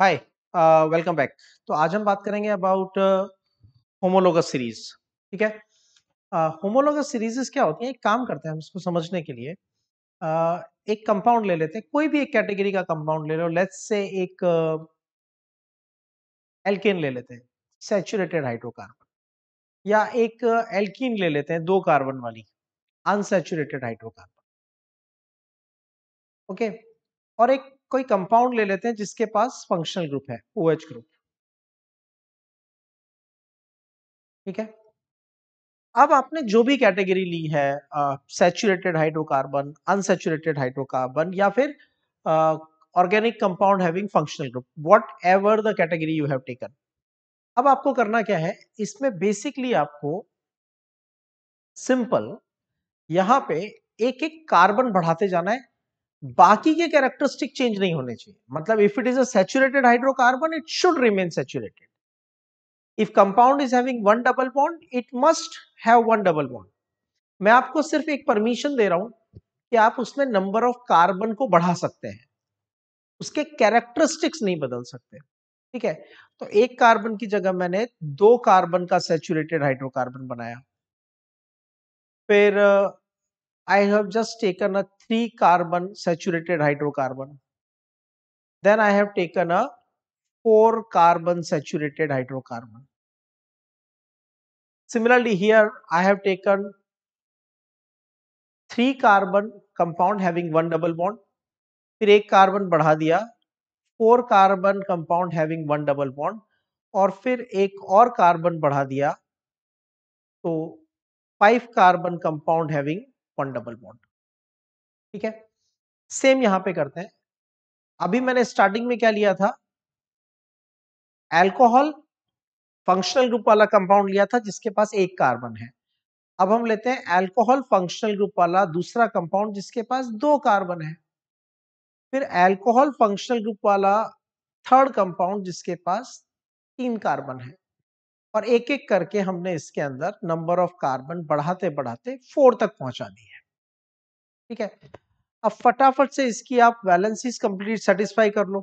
Hi welcome back तो आज हम बात करेंगे अबाउट होमोलोगस सीरीज ठीक है होमोलोगस uh, सीरीजेस क्या होती है एक काम करते हैं हम इसको समझने के लिए uh, एक कंपाउंड ले लेते हैं कोई भी एक कैटेगरी का कंपाउंड ले लो लेट्स से एक एल्केन uh, ले लेते हैं सेचुरेटेड हाइड्रोकार्बन या एक एल्कीन uh, ले लेते हैं दो कार्बन वाली अनसेचुरेटेड हाइड्रोकार्बन ओके okay? और एक कोई कंपाउंड ले लेते हैं जिसके पास फंक्शनल ग्रुप है ओ OH ग्रुप ठीक है अब आपने जो भी कैटेगरी ली है सेचुरेटेड हाइड्रोकार्बन अनसेचुरेटेड हाइड्रोकार्बन या फिर organic compound having functional group whatever the category you have taken अब आपको करना क्या है इसमें बेसिकली आपको सिंपल यहां पे एक एक कार्बन बढ़ाते जाना है बाकी के कैरेक्टरिस्टिक चेंज नहीं होने चाहिए मतलब if it is saturated hydrocarbon it should remain saturated if compound is having one double bond it must have one double bond मैं आपको सिर्फ एक परमिशन दे रहा हूं कि आप उसमें नंबर ऑफ कार्बन को बढ़ा सकते हैं उसके कैरेक्टरिस्टिक्स नहीं बदल सकते ठीक है तो एक कार्बन की जगह मैंने दो कार्बन का सेचुरेटेड हाइड्रोकार्बन बनाया फिर I have just taken a three carbon saturated hydrocarbon. Then I have taken a four carbon saturated hydrocarbon. Similarly, here I have taken three carbon compound having one double bond, फिर एक carbon बढ़ा दिया, four carbon compound having one double bond और फिर एक और carbon बढ़ा दिया, तो five carbon compound having one double bond ठीक है सेम यहां पे करते हैं अभी मैंने स्टार्टिंग में क्या लिया था एल्कोहल फंक्शनल ग्रुप वाला कंपाउंड लिया था जिसके पास एक कार्बन है अब हम लेते हैं एल्कोहल फंक्शनल ग्रुप वाला दूसरा कंपाउंड जिसके पास दो कार्बन है फिर एल्कोहल फंक्शनल ग्रुप वाला थर्ड कंपाउंड जिसके पास तीन कार्बन है और एक एक करके हमने इसके अंदर नंबर ऑफ कार्बन बढ़ाते बढ़ाते फोर तक पहुंचा दी है ठीक है अब फटाफट से इसकी आप बैलेंसिस कंप्लीट सेटिस्फाई कर लो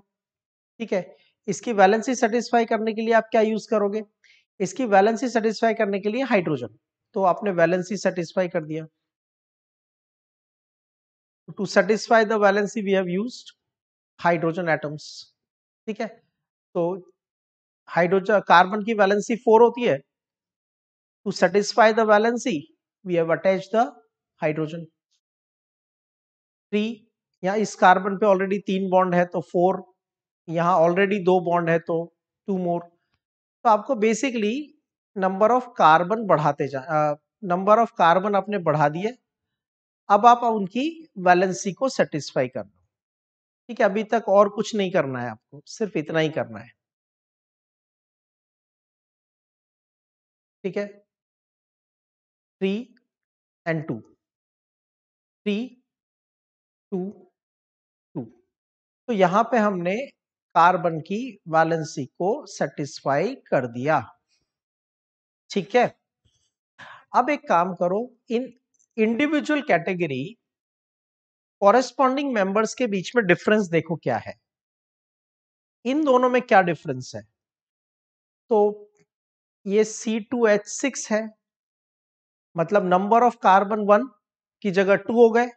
ठीक है इसकी बैलेंसेस सेटिस्फाई करने के लिए आप क्या यूज करोगे इसकी बैलेंसेस सेटिस्फाई करने के लिए हाइड्रोजन तो आपने बैलेंसी सेटिस्फाई कर दिया to satisfy the valency we have used hydrogen atoms ठीक है तो हाइड्रोजन कार्बन की वैलेंसी फोर होती है to satisfy the valency we have attach the hydrogen three यहाँ इस कार्बन पे ऑलरेडी तीन बॉन्ड है तो फोर यहाँ ऑलरेडी दो बॉन्ड है तो टू मोर तो आपको बेसिकली नंबर ऑफ कार्बन बढ़ाते जा नंबर ऑफ कार्बन आपने बढ़ा दिए अब आप उनकी वैलेंसी को सेटिस्फाई कर दो ठीक है अभी तक और कुछ नहीं करना है आपको सिर्फ इतना ही करना है ठीक है three and two three two two तो यहां पे हमने कार्बन की वैलेंसी को सेटिस्फाई कर दिया ठीक है अब एक काम करो इन इंडिविजुअल कैटेगरी कॉरेस्पॉन्डिंग मेंबर्स के बीच में डिफरेंस देखो क्या है इन दोनों में क्या डिफरेंस है तो ये C2H6 है मतलब नंबर ऑफ कार्बन वन की जगह टू हो गए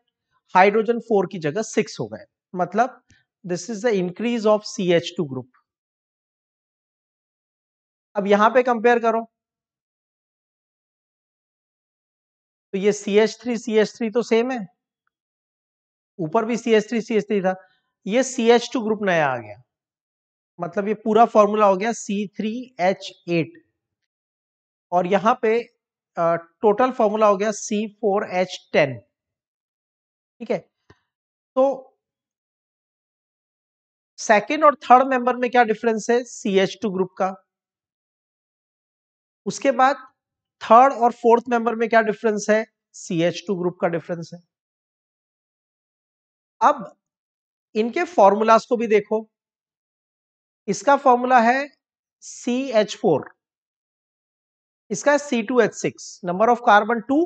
हाइड्रोजन फोर की जगह सिक्स हो गए मतलब this is the increase of C H two group अब यहां पे कंपेयर करो तो ये C H three C H three तो सेम है ऊपर भी C H three C H three था ये सी एच टू ग्रुप नया आ गया मतलब ये पूरा फॉर्मूला हो गया सी थ्री एच एट और यहां पे टोटल फॉर्मूला हो गया सी फोर एच टेन ठीक है तो सेकेंड और थर्ड मेंबर में क्या डिफरेंस है सी एच टू ग्रुप का उसके बाद थर्ड और फोर्थ मेंबर में क्या डिफरेंस है सी एच टू ग्रुप का डिफरेंस है अब इनके फॉर्मूलाज को भी देखो इसका फॉर्मूला है सी एच फोर इसका C two H six number of carbon two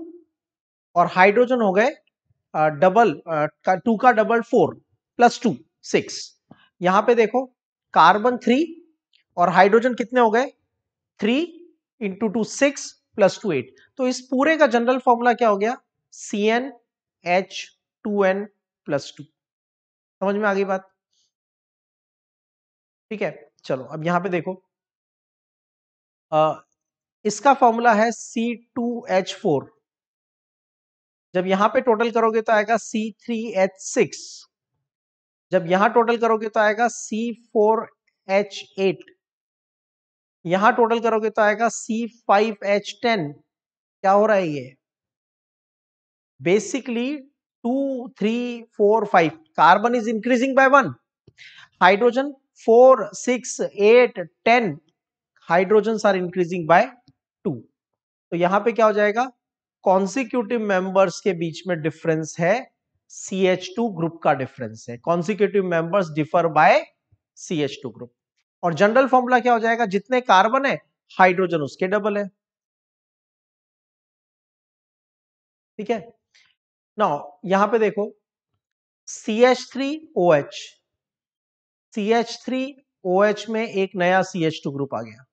और हाइड्रोजन हो गए डबल का टू का double four plus two six यहां पे देखो कार्बन थ्री और हाइड्रोजन कितने हो गए three into two six plus two eight तो इस पूरे का जनरल फॉर्मूला क्या हो गया C N H two N plus two समझ में आ गई बात ठीक है चलो अब यहां पे देखो आ, इसका फॉर्मूला है सी टू एच फोर जब यहां पे टोटल करोगे तो आएगा सी थ्री एच सिक्स जब यहां टोटल करोगे तो आएगा सी फोर एच एट यहां टोटल करोगे तो आएगा सी फाइव एच टेन क्या हो रहा है ये basically two three four five carbon is increasing by one hydrogen four six eight ten hydrogen are increasing by two तो यहां पे क्या हो जाएगा कॉन्सिक्यूटिव मेंबर्स के बीच में डिफरेंस है सी एच टू ग्रुप का डिफरेंस है consecutive members differ by C H two group और जनरल फॉर्मूला क्या हो जाएगा जितने कार्बन है हाइड्रोजन उसके डबल है ठीक है ना यहां पे देखो C H three O H C H three O H में एक नया सी एच टू ग्रुप आ गया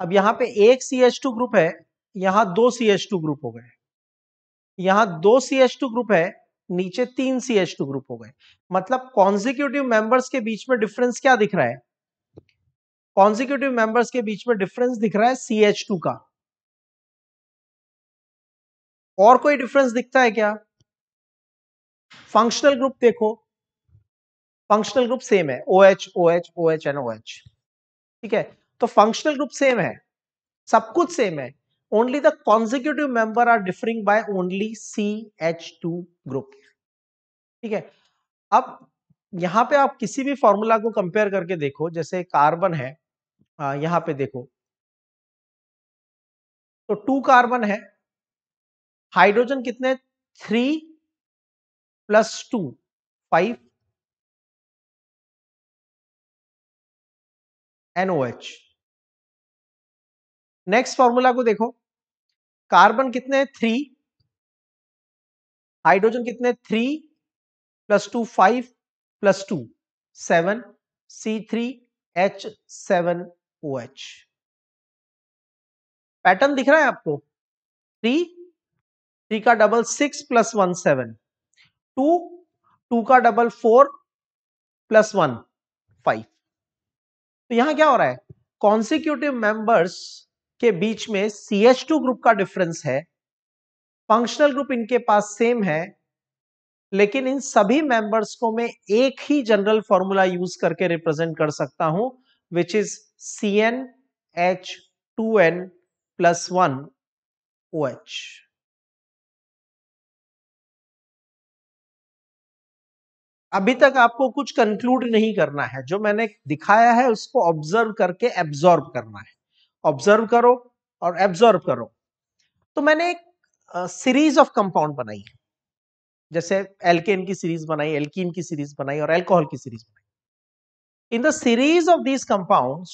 अब यहां पे एक सी एच टू ग्रुप है यहां दो सी एच टू ग्रुप हो गए यहां दो सी एच टू ग्रुप है नीचे तीन सी एच टू ग्रुप हो गए मतलब कॉन्जिक्यूटिव मेंबर्स के बीच में डिफरेंस क्या दिख रहा है कॉन्जिक्यूटिव मेंबर्स के बीच में डिफरेंस दिख रहा है सी एच टू का और कोई डिफरेंस दिखता है क्या फंक्शनल ग्रुप देखो फंक्शनल ग्रुप सेम है O H O H O H and O H ठीक है तो फंक्शनल ग्रुप सेम है सब कुछ सेम है only the consecutive member are differing by only CH2 group ठीक है अब यहाँ पे आप किसी भी फॉर्मूला को कंपेयर करके देखो जैसे कार्बन है यहां यहाँ पे देखो तो टू कार्बन है हाइड्रोजन कितने three plus two five N O H next formula को देखो कार्बन कितने थ्री हाइड्रोजन कितने three plus two five plus two seven C three H seven O H pattern दिख रहा है आपको थ्री थ्री का double six plus one seven two two का double four plus one five तो यहां क्या हो रहा है कॉन्सिक्यूटिव मेंबर्स के बीच में सी एच टू ग्रुप का डिफरेंस है फंक्शनल ग्रुप इनके पास सेम है लेकिन इन सभी मेंबर्स को मैं एक ही जनरल फॉर्मूला यूज करके रिप्रेजेंट कर सकता हूं which is C N H two N plus one O H अभी तक आपको कुछ कंक्लूड नहीं करना है जो मैंने दिखाया है उसको ऑब्जर्व करके एब्जॉर्ब करना है ऑब्जर्व करो और एब्जॉर्ब करो तो मैंने एक सीरीज ऑफ कंपाउंड बनाई है जैसे एल्केन की सीरीज बनाई एल्कीन की सीरीज बनाई और एल्कोहल की सीरीज बनाई in the series of these compound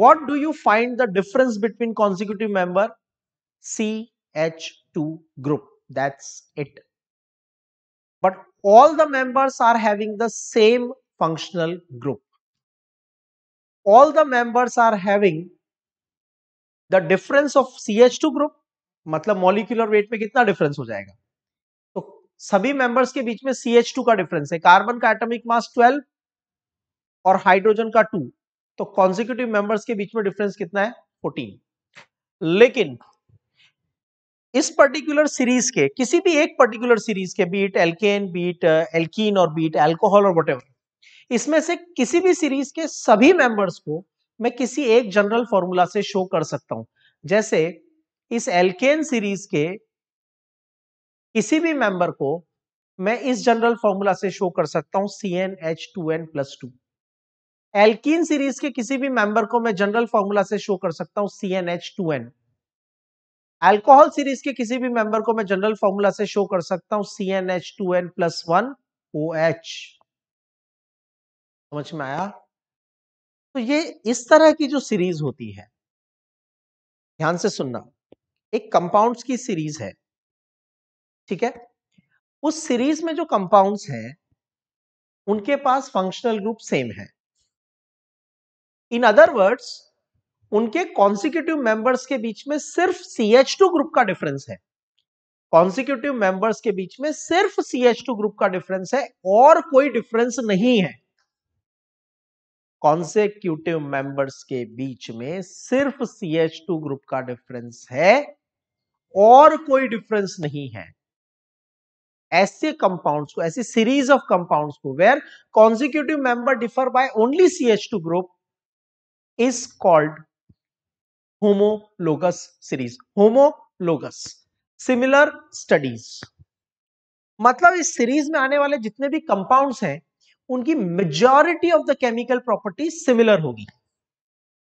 what do you find the difference between consecutive member C H two group that's it but all the members are having the same functional group all the members are having the difference of CH2 group मतलब molecular weight में कितना difference हो जाएगा तो सभी members के बीच में CH2 का डिफरेंस है कार्बन का एटॉमिक मास 12 और हाइड्रोजन का 2 तो कॉन्जिक्यूटिव मेंबर्स के बीच में डिफरेंस कितना है 14 लेकिन इस पर्टिकुलर सीरीज के किसी भी एक पर्टिकुलर सीरीज के बीट एल्केन बीट एल्कीन और बीट एल्कोहल और वटेवर इसमें से किसी भी सीरीज के सभी मेंबर्स को मैं किसी एक जनरल फॉर्मूला से शो कर सकता हूं जैसे इस एल्केन सीरीज के किसी भी मेंबर को मैं इस जनरल फॉर्मूला से शो कर सकता हूं C N H two N plus two alkene series के किसी भी मेंबर को मैं जनरल फॉर्मूला से शो कर सकता हूं C N H two n alcohol series के किसी भी मेंबर को मैं जनरल फॉर्मूला से शो कर सकता हूं C N H two N plus one O H समझ में आया तो ये इस तरह की जो सीरीज होती है ध्यान से सुनना एक कंपाउंड्स की सीरीज है ठीक है उस सीरीज में जो कंपाउंड्स हैं उनके पास फंक्शनल ग्रुप सेम है इन अदर वर्ड्स उनके कॉन्सिक्यूटिव मेंबर्स के बीच में सिर्फ सी एच टू ग्रुप का डिफरेंस है कॉन्सिक्यूटिव मेंबर्स के बीच में सिर्फ सी एच टू ग्रुप का डिफरेंस है और कोई डिफरेंस नहीं है कॉन्सेक्यूटिव मेंबर्स के बीच में सिर्फ टू ग्रुप का डिफरेंस है और कोई डिफरेंस नहीं है ऐसे कंपाउंड्स को ऐसी सीरीज ऑफ कंपाउंड्स को where consecutive member differ by only C H two group is called homologous series homologous similar studies मतलब इस सीरीज में आने वाले जितने भी कंपाउंड्स हैं उनकी majority of the chemical property similar होगी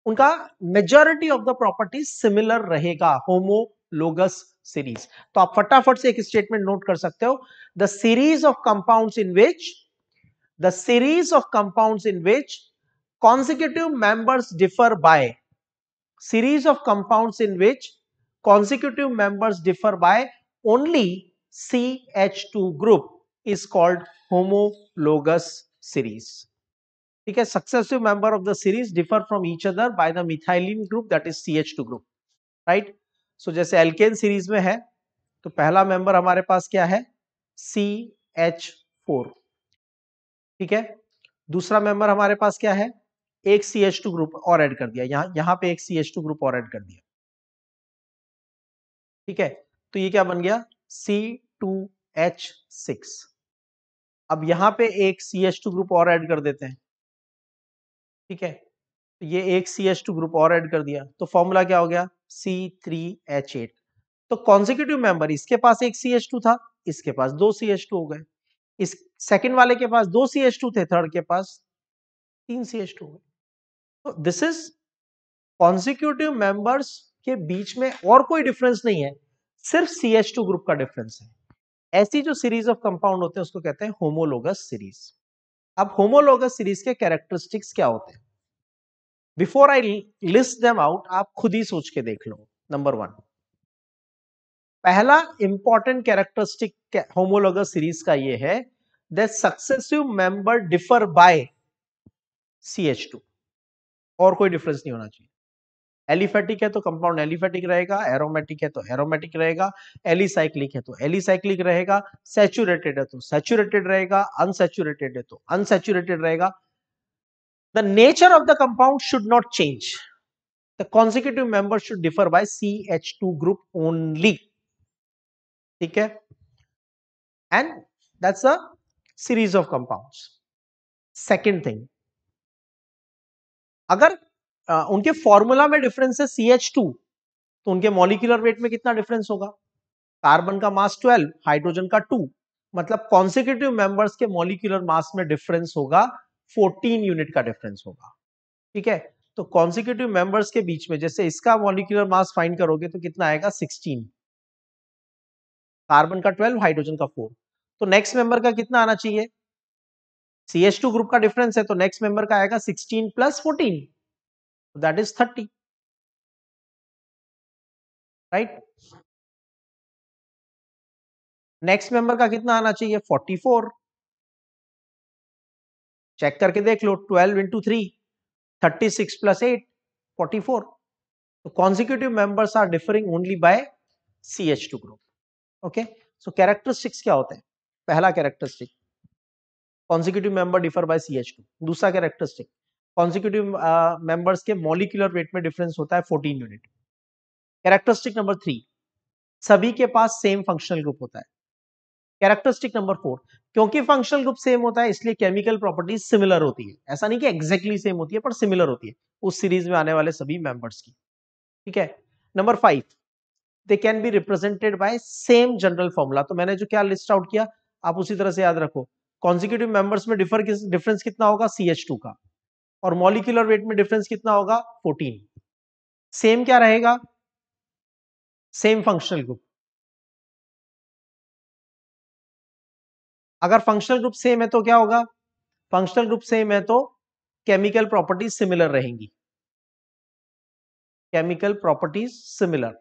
उनका majority of the property similar रहेगा होमोलोगस सीरीज तो आप फटाफट से एक स्टेटमेंट नोट कर सकते हो the series of compounds in which the series of compounds in which consecutive members differ by series of compound in which consecutive members differ by only C H two group is called homologous series ठीक है successive member of the series differ from each other by the methylene group that is C H two group right so जैसे alkane series में है तो पहला member हमारे पास क्या है सी एच फोर ठीक है दूसरा मेंबर हमारे पास क्या है एक सी एच टू ग्रुप और एड कर दिया यहां यहां पर एक सी एच टू ग्रुप और एड कर दिया ठीक है तो ये क्या बन गया सी टू एच सिक्स अब यहां पे एक सी एच टू ग्रुप और ऐड कर देते हैं ठीक है तो ये एक सी एच टू ग्रुप और ऐड कर दिया तो फॉर्मूला क्या हो गया सी थ्री एच एट तो कॉन्जिक्यूटिव मेंबर इसके पास एक सी एच टू था इसके पास दो सी एच टू हो गए इस सेकंड वाले के पास दो सी एच टू थे थर्ड के पास तीन सी एच टू हो गए तो दिस इज कॉन्जिक्यूटिव मेंबर्स के बीच में और कोई डिफरेंस नहीं है सिर्फ सी एच टू ग्रुप का डिफरेंस है ऐसी जो सीरीज ऑफ कंपाउंड होते हैं उसको कहते हैं होमोलोगस सीरीज अब होमोलोगस सीरीज के कैरेक्टरिस्टिक्स क्या होते हैं before I list them out आप खुद ही सोच के देख लो नंबर वन पहला इंपॉर्टेंट कैरेक्टरिस्टिक होमोलोगस सीरीज का ये है that successive member differ by C H two और कोई डिफरेंस नहीं होना चाहिए एलिफेटिक है तो कंपाउंड एलिफेटिक रहेगा एरोमेटिक है तो एरोमेटिक रहेगा एलिसाइक्लिक है तो एलिसाइक्लिक रहेगा सेचुरेटेड है तो सेचुरेटेड रहेगा अनसेचुरेटेड है तो अनसेचुरेटेड रहेगा the nature of the compound should not change the consecutive member should differ by C H two group only ठीक है and that's a series of compound second thing अगर आ, उनके फॉर्मूला में डिफरेंस है सी एच टू तो उनके molecular weight में कितना डिफरेंस होगा कार्बन का मास ट्वेल्व हाइड्रोजन का टू मतलब कॉन्सिक्यूटिव मेंबर्स के मॉलिकुलर मास में डिफरेंस होगा 14 यूनिट का डिफरेंस होगा ठीक है तो कॉन्सिक्यूटिव मेंबर्स के बीच में जैसे इसका मॉलिकुलर मास फाइंड करोगे तो कितना आएगा 16 कार्बन का 12 हाइड्रोजन का 4 तो नेक्स्ट मेंबर का कितना आना चाहिए सी ग्रुप का डिफरेंस है तो नेक्स्ट मेंबर का आएगा sixteen plus 14 that is 30 right next member का कितना आना चाहिए 44 चेक करके देख लो 12 into three thirty six plus eight forty four तो consecutive members are differing only by C H two group okay so characteristics क्या होते हैं पहला characteristic consecutive member differ by C H two दूसरा कैरेक्टरिस्टिक कॉन्सिक्यूटिव मेंबर्स uh, के molecular weight में difference होता है 14 यूनिट कैरेक्टरिस्टिक नंबर थ्री सभी के पास सेम फंक्शनल ग्रुप होता है कैरेक्टरिस्टिक नंबर फोर क्योंकि फंक्शनल ग्रुप सेम होता है इसलिए केमिकल प्रॉपर्टीज सिमिलर होती है ऐसा नहीं कि एग्जैक्टली exactly सेम होती है पर सिमिलर होती है उस सीरीज में आने वाले सभी मेंबर्स की ठीक है number five they can be represented by same general formula तो मैंने जो क्या लिस्ट आउट किया आप उसी तरह से याद रखो कॉन्जिक्यूटिव मेंबर्स में डिफर किस डिफरेंस कितना होगा सी एच टू का और मॉलिक्यूलर वेट में डिफरेंस कितना होगा 14 सेम क्या रहेगा सेम फंक्शनल ग्रुप अगर फंक्शनल ग्रुप सेम है तो क्या होगा फंक्शनल ग्रुप सेम है तो केमिकल प्रॉपर्टीज सिमिलर रहेंगी केमिकल प्रॉपर्टीज सिमिलर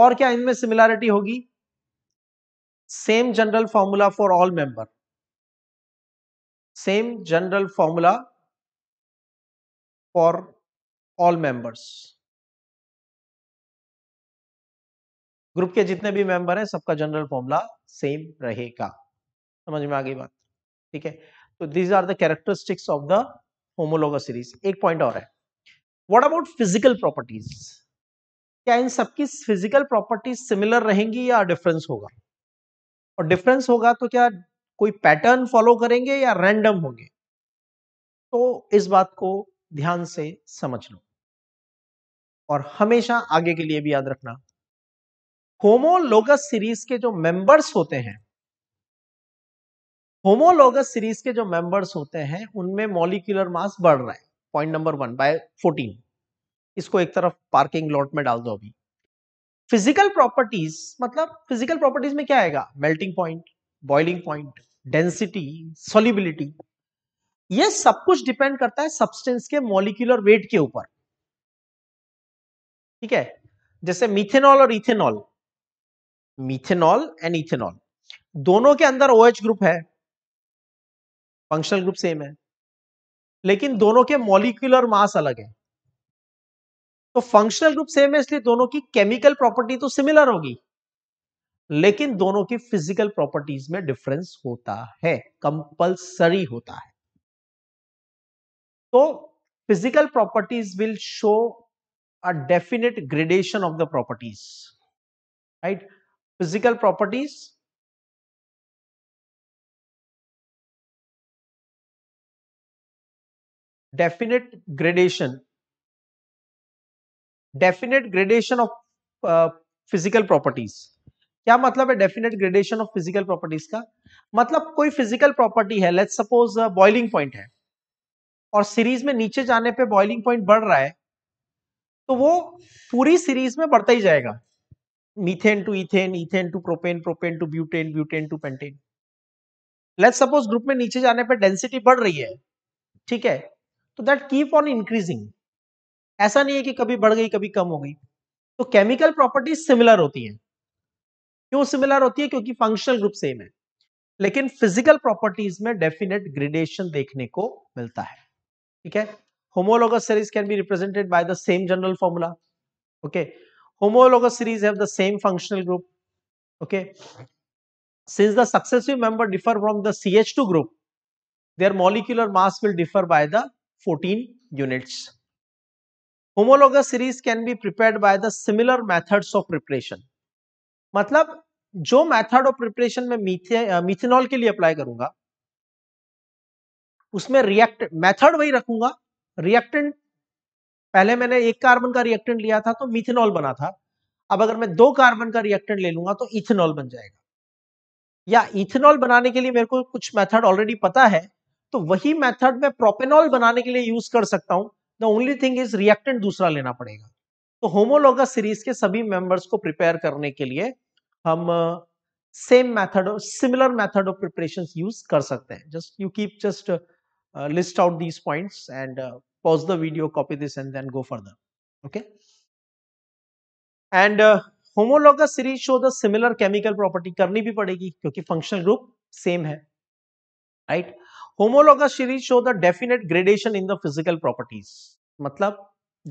और क्या इनमें सिमिलरिटी होगी same general formula for all member same general formula for all members group के जितने भी मेंबर हैं सबका जनरल फॉर्मूला सेम रहेगा समझ में आ गई बात ठीक है तो these are the characteristics of the homologous series एक पॉइंट और है व्हाट अबाउट फिजिकल प्रॉपर्टीज क्या इन सबकी फिजिकल प्रॉपर्टीज सिमिलर रहेंगी या डिफरेंस होगा और डिफरेंस होगा तो क्या कोई पैटर्न फॉलो करेंगे या रैंडम होंगे तो इस बात को ध्यान से समझ लो और हमेशा आगे के लिए भी याद रखना होमोलोगस सीरीज के जो मेंबर्स होते हैं होमोलोगस सीरीज के जो मेंबर्स होते हैं उनमें मॉलिक्यूलर मास बढ़ रहा है point number one by fourteen इसको एक तरफ पार्किंग लॉट में डाल दो अभी फिजिकल प्रॉपर्टीज मतलब फिजिकल प्रॉपर्टीज में क्या आएगा melting point boiling point density solubility ये सब कुछ डिपेंड करता है सब्सटेंस के मॉलिक्यूलर वेट के ऊपर ठीक है जैसे मिथेनॉल और इथेनॉल मिथेनॉल एंड इथेनॉल दोनों के अंदर ओ OH ग्रुप है फंक्शनल ग्रुप सेम है लेकिन दोनों के मॉलिक्यूलर मास अलग है तो फंक्शनल ग्रुप सेम है इसलिए दोनों की केमिकल प्रॉपर्टी तो सिमिलर होगी लेकिन दोनों की फिजिकल प्रॉपर्टीज में डिफरेंस होता है कंपल्सरी होता है तो physical properties will show a definite gradation of the properties right physical properties definite gradation definite gradation of physical properties क्या मतलब है definite gradation of physical properties का मतलब कोई फिजिकल प्रॉपर्टी है लेट्स सपोज बॉइलिंग पॉइंट है और series में नीचे जाने पे बॉइलिंग पॉइंट बढ़ रहा है तो वो पूरी सीरीज में बढ़ता ही जाएगा methane to ethane ethane to propane propane to butane butane to pentane let's suppose group में नीचे जाने पर डेंसिटी बढ़ रही है ठीक है तो दैट कीप ऑन इंक्रीजिंग ऐसा नहीं है कि कभी बढ़ गई कभी कम हो गई तो केमिकल प्रॉपर्टीज सिमिलर होती है क्यों सिमिलर होती है क्योंकि फंक्शनल ग्रुप सेम है लेकिन फिजिकल प्रॉपर्टीज में डेफिनेट ग्रेडेशन देखने को मिलता है ठीक है homologous series can be represented by the same general formula okay homologous series have the same functional group okay since the successive member differ from the C H two group their molecular mass will differ by the fourteen units homologous series can be prepared by the similar methods of preparation मतलब जो method of preparation में methanol के लिए apply करूंगा उसमें react method वही रखूंगा reactant पहले मैंने एक कार्बन का रिएक्टेंट लिया था तो मिथेनॉल बना था अब अगर मैं दो कार्बन का रिएक्टेंट ले लूंगा तो इथेनॉल बन जाएगा या इथेनॉल बनाने के लिए मेरे को कुछ मेथड ऑलरेडी पता है तो वही मेथड मैं प्रोपेनॉल बनाने के लिए यूज कर सकता हूं the only thing is reactant दूसरा लेना पड़ेगा तो होमोलोगस सीरीज के सभी मेंबर्स को प्रिपेयर करने के लिए हम same method similar method of preparation use कर सकते हैं just you keep just list out these point and pause the video copy this and then go further okay and homologous series show the similar chemical property करनी भी पड़ेगी क्योंकि functional group same है right right? Homologous series show the definite gradation in the physical properties मतलब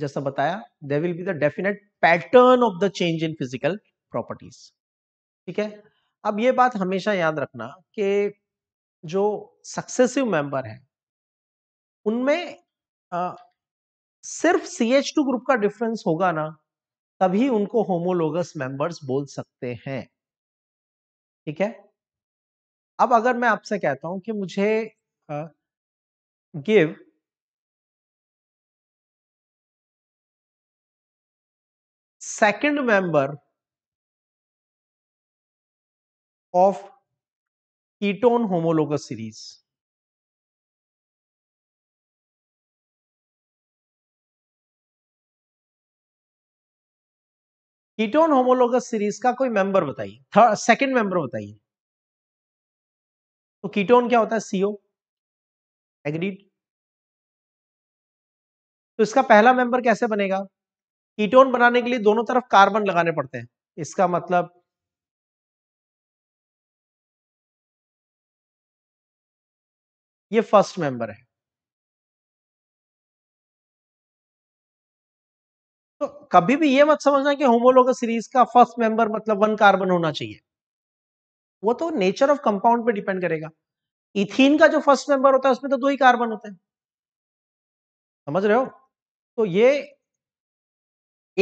जैसा बताया they will be the definite pattern of the change in physical properties ठीक है अब ये बात हमेशा याद रखना कि जो सक्सेसिव मेंबर हैं उनमें सिर्फ सी एच टू ग्रुप का डिफरेंस होगा ना तभी उनको होमोलोगस मेंबर्स बोल सकते हैं ठीक है अब अगर मैं आपसे कहता हूं कि मुझे Uh, give second member of ketone homologous series. Ketone homologous series का कोई मेंबर बताइए थर्ड सेकंड मेंबर बताइए तो कीटोन क्या होता है सीओ एग्रीड तो इसका पहला मेंबर कैसे बनेगा कीटोन बनाने के लिए दोनों तरफ कार्बन लगाने पड़ते हैं इसका मतलब ये फर्स्ट मेंबर है तो कभी भी ये मत समझना कि होमोलोग सीरीज का फर्स्ट मेंबर मतलब वन कार्बन होना चाहिए वो तो नेचर ऑफ कंपाउंड पे डिपेंड करेगा इथीन का जो फर्स्ट मेंबर होता है उसमें तो दो ही कार्बन होते हैं समझ रहे हो तो ये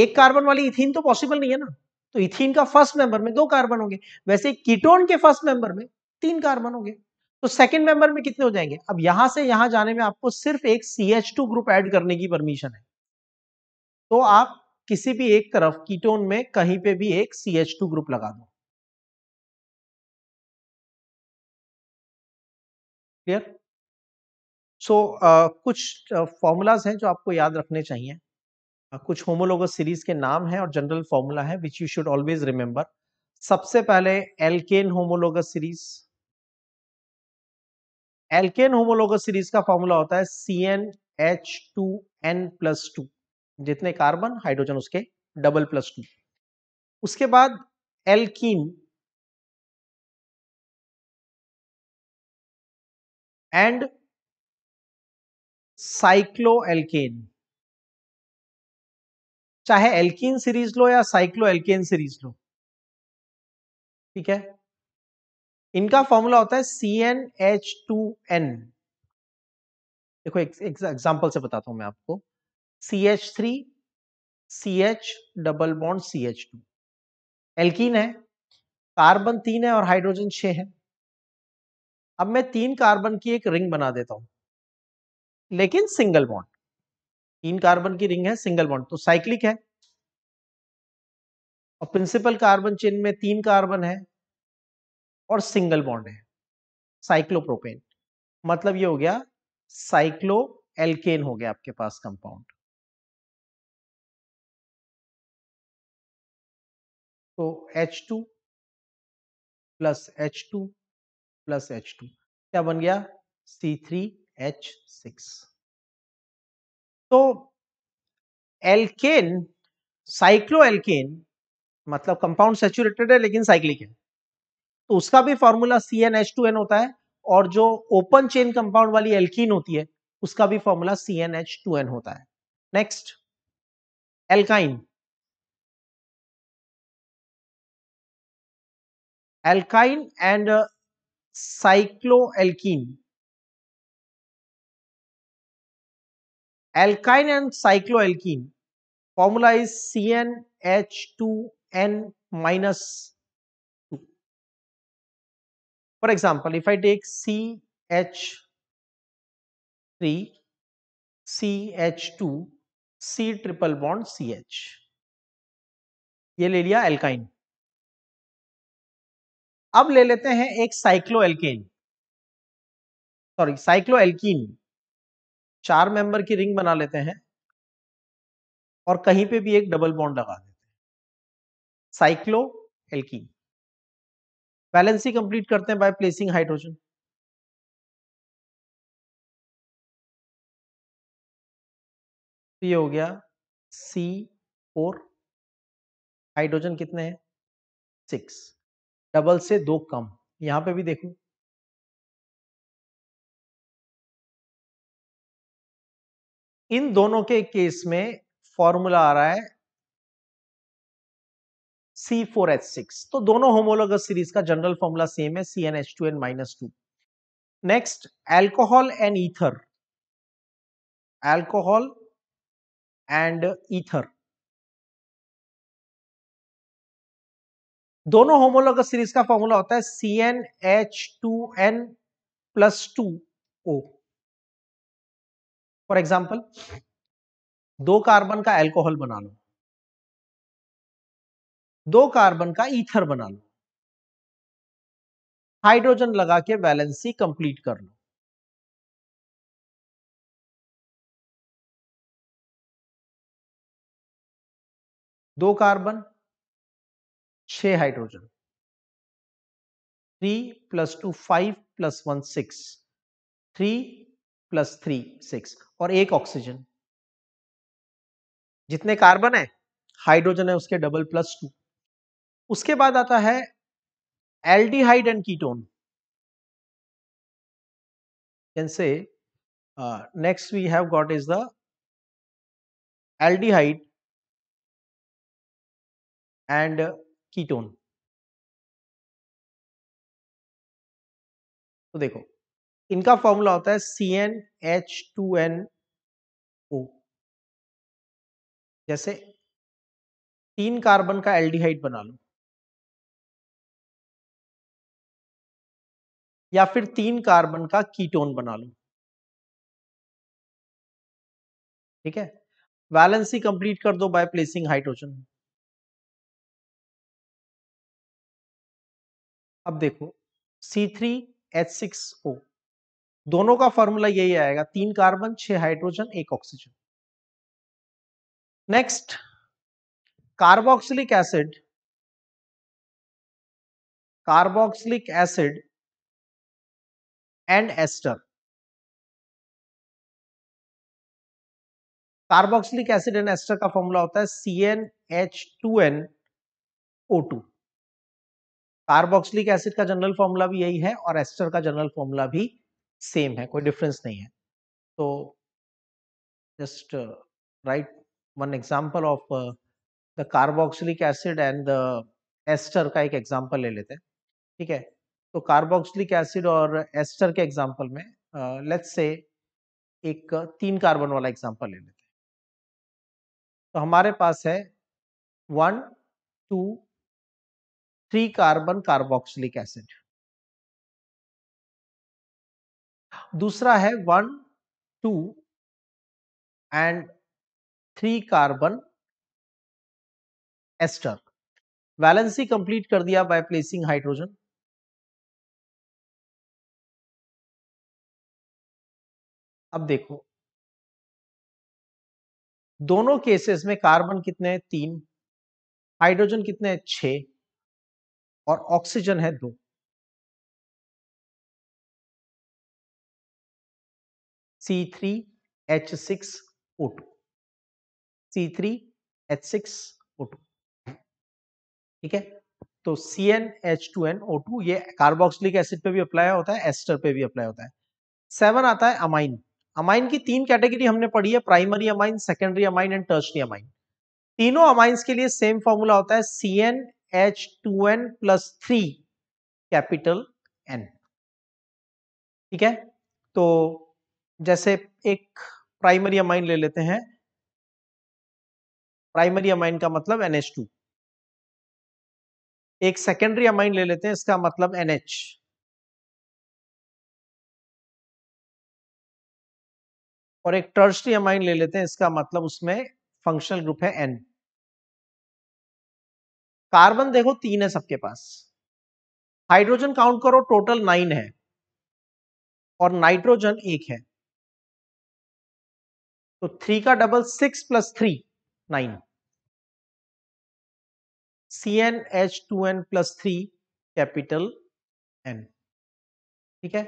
एक कार्बन वाली इथीन तो पॉसिबल नहीं है ना तो इथीन का फर्स्ट मेंबर में दो कार्बन होंगे वैसे कीटोन के फर्स्ट मेंबर में तीन कार्बन होंगे तो सेकंड मेंबर में कितने हो जाएंगे अब यहां से यहां जाने में आपको सिर्फ एक C H two group add करने की परमिशन है तो आप किसी भी एक तरफ कीटोन में कहीं पे भी एक सी एच टू ग्रुप लगा दो क्लियर सो so, कुछ फॉर्मूलाज हैं जो आपको याद रखने चाहिए uh, कुछ होमोलोगस सीरीज के नाम हैं और जनरल फॉर्मूला है which you should always remember सबसे पहले alkane homologous series alkane homologous series का फॉर्मूला होता है C N H two N plus two जितने कार्बन हाइड्रोजन उसके डबल प्लस टू उसके बाद एल्कीन and साइक्लोएल्केन चाहे एल्किन सीरीज लो या साइक्लो एल्केन सीरीज लो ठीक है इनका फॉर्मूला होता है C N H two N देखो एग्जाम्पल से बताता हूं मैं आपको C H three C H double bond C H two alkene है कार्बन तीन है और हाइड्रोजन छह है अब मैं तीन कार्बन की एक रिंग बना देता हूं लेकिन सिंगल बॉन्ड तीन कार्बन की रिंग है सिंगल बॉन्ड तो साइक्लिक है और प्रिंसिपल कार्बन चेन में तीन कार्बन है और सिंगल बॉन्ड है साइक्लोप्रोपेन मतलब ये हो गया साइक्लो एल्केन हो गया आपके पास कंपाउंड तो H2 two plus H two plus H two क्या बन गया सी थ्री एच सिक्स तो एल्केन साइक्लो एल्केन मतलब कंपाउंड सेचुरेटेड है लेकिन साइक्लिक है तो उसका भी formula C N H two N होता है और जो ओपन चेन कंपाउंड वाली एल्कीन होती है उसका भी formula C N H two N होता है next alkyne alkyne and cyclo cycloalkene alkyne and cycloalkene formula is C N H two N minus two for example if I take C H three C H two C triple bond C H ये ले लिया alkyne अब ले लेते हैं एक cycloalkane sorry cycloalkene चार member की रिंग बना लेते हैं और कहीं पे भी एक डबल बॉन्ड लगा देते हैं साइक्लो एल्कीन बैलेंसी कंप्लीट करते हैं बाय प्लेसिंग हाइड्रोजन ये हो गया सी फोर हाइड्रोजन कितने हैं सिक्स डबल से दो कम यहां पे भी देखो इन दोनों के केस में फॉर्मूला आ रहा है C4H6 तो दोनों होमोलोग सीरीज का जनरल फॉर्मूला सेम है C N H two N minus two next alcohol and ether alcohol and ether दोनों होमोलोग सीरीज का फॉर्मूला होता है C N H two N plus two O for example दो carbon का alcohol बना लो दो कार्बन का ईथर बना लो हाइड्रोजन लगा के वैलेंसी कंप्लीट कर लो दो कार्बन छ hydrogen three plus two five plus one six three plus three six और एक ऑक्सीजन जितने कार्बन है हाइड्रोजन है उसके डबल प्लस टू उसके बाद आता है aldehyde and ketone can next we have got is the is the aldehyde ketone तो देखो इनका फॉर्मूला होता है C N H two N O जैसे तीन कार्बन का एल्डिहाइड बना लो या फिर तीन कार्बन का कीटोन बना लो ठीक है वैलेंसी कंप्लीट कर दो बाय प्लेसिंग हाइड्रोजन अब देखो C three H six O दोनों का फॉर्मूला यही आएगा तीन कार्बन छह हाइड्रोजन एक oxygen next carboxylic acid carboxylic acid and ester carboxylic acid and ester का फॉर्मूला होता है C N H two N O two carboxylic acid का जनरल फॉर्मूला भी यही है और एस्टर का जनरल फॉर्मूला भी सेम है कोई डिफरेंस नहीं है तो just write one example of the carboxylic acid and the ester का एक एग्जांपल ले लेते हैं ठीक है तो कार्बोक्सिलिक एसिड और एस्टर के एग्जांपल में लेट्स uh, से एक तीन कार्बन वाला एग्जांपल ले लेते हैं तो हमारे पास है one two three carbon carboxylic acid दूसरा है one two and three carbon ester valency complete कर दिया बाय प्लेसिंग हाइड्रोजन अब देखो दोनों केसेस में कार्बन कितने हैं तीन हाइड्रोजन कितने हैं छह और ऑक्सीजन है दो C three H six O two C three H six O two ठीक है तो C N H two N O two ये कार्बोक्सिलिक एसिड पे भी अप्लाई होता है एस्टर पे भी अप्लाई होता है सेवन आता है अमाइन अमाइन की तीन कैटेगरी हमने पढ़ी है primary amine secondary amine and tertiary amine तीनों अमाइंस के लिए सेम फॉर्मूला होता है C N H two N plus three capital N ठीक है तो जैसे एक प्राइमरी अमाइन ले लेते हैं प्राइमरी अमाइन का मतलब टू एक सेकेंडरी अमाइन ले लेते हैं इसका मतलब एच और एक टर्सरी अमाइन ले लेते हैं इसका मतलब उसमें फंक्शनल ग्रुप है एन कार्बन देखो तीन है सबके पास हाइड्रोजन काउंट करो टोटल नाइन है और नाइट्रोजन एक है तो थ्री का double six plus three nine C N H two N plus three capital N ठीक है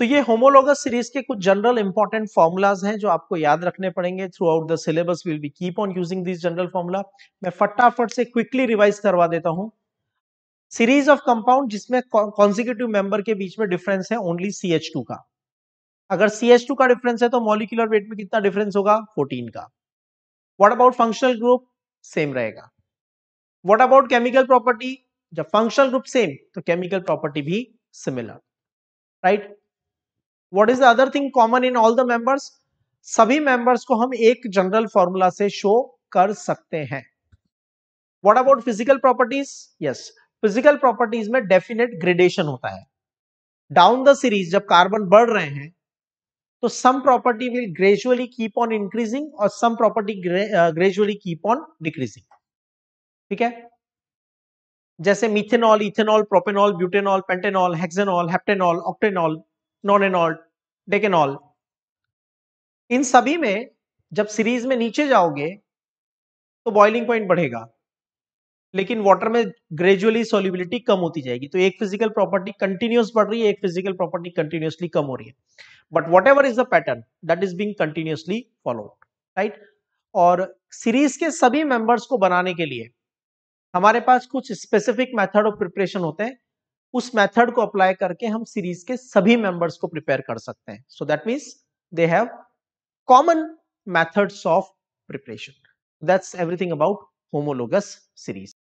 तो ये होमोलोगस सीरीज के कुछ जनरल इंपॉर्टेंट फॉर्मूलाज हैं जो आपको याद रखने पड़ेंगे throughout the syllabus will be keep on using this general formula मैं फटाफट से क्विकली रिवाइज करवा देता हूं सीरीज ऑफ कंपाउंड जिसमें कॉन्सिक्यूटिव मेंबर के बीच में डिफरेंस है ओनली सी का अगर सी का डिफरेंस है तो मॉलिकुलर वेट में कितना डिफरेंस होगा फोर्टीन का what about functional group same रहेगा वॉट अबाउट केमिकल प्रॉपर्टी जब फंक्शनल ग्रुप सेम तो केमिकल प्रॉपर्टी भी similar right right? What is the other thing common in all the members सभी members को हम एक जनरल फॉर्मूला से शो कर सकते हैं what about physical properties yes physical properties में डेफिनेट ग्रेडेशन होता है डाउन द सीरीज जब कार्बन बढ़ रहे हैं तो some property will gradually keep on increasing और some property gradually keep on decreasing ठीक है जैसे methanol ethanol propanol butanol pentanol hexanol heptanol octanol nonanol decanol इन सभी में जब सीरीज में नीचे जाओगे तो बॉइलिंग पॉइंट बढ़ेगा लेकिन वाटर में ग्रेजुअली सोलिबिलिटी कम होती जाएगी तो एक फिजिकल प्रॉपर्टी कंटिन्यूस बढ़ रही है एक फिजिकल प्रॉपर्टी कंटिन्यूसली कम हो रही है but whatever is the pattern that is being continuously followed right और सीरीज के सभी मेंबर्स को बनाने के लिए हमारे पास कुछ स्पेसिफिक मेथड ऑफ प्रिपरेशन होते हैं उस मेथड को अप्लाई करके हम सीरीज के सभी मेंबर्स को प्रिपेयर कर सकते हैं so that means they have common methods of preparation that's everything about homologous series